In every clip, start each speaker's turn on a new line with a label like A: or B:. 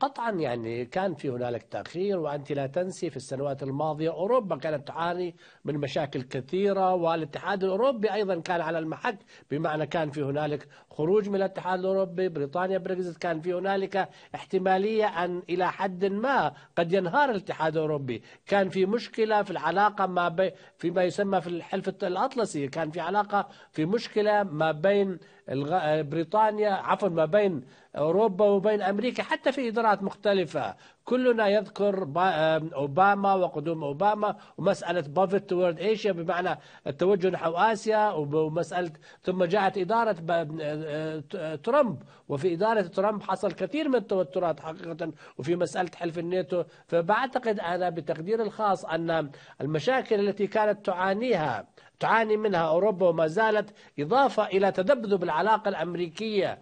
A: قطعا يعني كان في هنالك تأخير وأنت لا تنسي في السنوات الماضية أوروبا كانت تعاني من مشاكل كثيرة والاتحاد الأوروبي أيضا كان على المحك بمعنى كان في هنالك خروج من الاتحاد الأوروبي بريطانيا بريكزت كان في هنالك احتمالية أن إلى حد ما قد ينهار الاتحاد الأوروبي كان في مشكلة في العلاقة ما بين فيما يسمى في الحلف الأطلسي كان في علاقة في مشكلة ما بين بريطانيا عفوا ما بين أوروبا وبين أمريكا حتى في نظرات مختلفة كلنا يذكر أوباما وقدوم أوباما ومسألة بافت تورد إيشيا بمعنى التوجه نحو آسيا ومسألة ثم جاءت إدارة آه، آه، ترامب وفي إدارة ترامب حصل كثير من التوترات حقيقة وفي مسألة حلف الناتو فبعتقد أنا بتقدير الخاص أن المشاكل التي كانت تعانيها تعاني منها أوروبا وما زالت إضافة إلى تذبذب العلاقة الأمريكية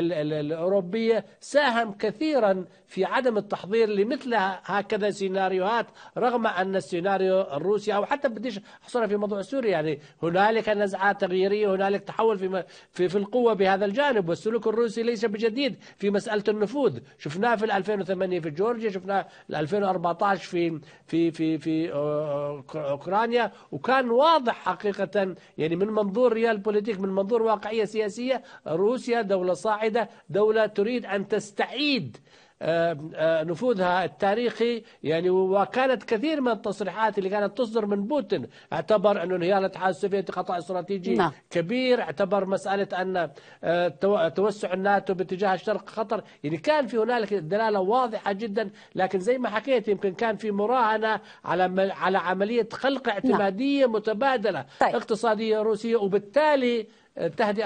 A: الأوروبية ساهم كثيرا في عدم التحضير لمثل هكذا سيناريوهات رغم أن السيناريو الروسي أو حتى بديش أحصرها في موضوع سوريا يعني هنالك نزعات تغييرية هنالك تحول في, في, في القوة بهذا الجانب والسلوك الروسي ليس بجديد في مسألة النفوذ شفناه في 2008 في جورجيا شفناه في 2014 في في في في أوكرانيا وكان واضح حقيقة يعني من منظور ريال بوليتيك من منظور واقعية سياسية روسيا دولة صاعدة القاعدة دولة تريد أن تستعيد آه، آه، نفوذها التاريخي يعني وكانت كثير من التصريحات اللي كانت تصدر من بوتين اعتبر انه انهيار الاتحاد السوفيتي خطا استراتيجي نعم. كبير اعتبر مساله ان آه، توسع الناتو باتجاه الشرق خطر يعني كان في هنالك دلاله واضحه جدا لكن زي ما حكيت يمكن كان في مراهنه على على عمليه خلق نعم. اعتماديه نعم. متبادله طيب. اقتصاديه روسيه وبالتالي تهدئه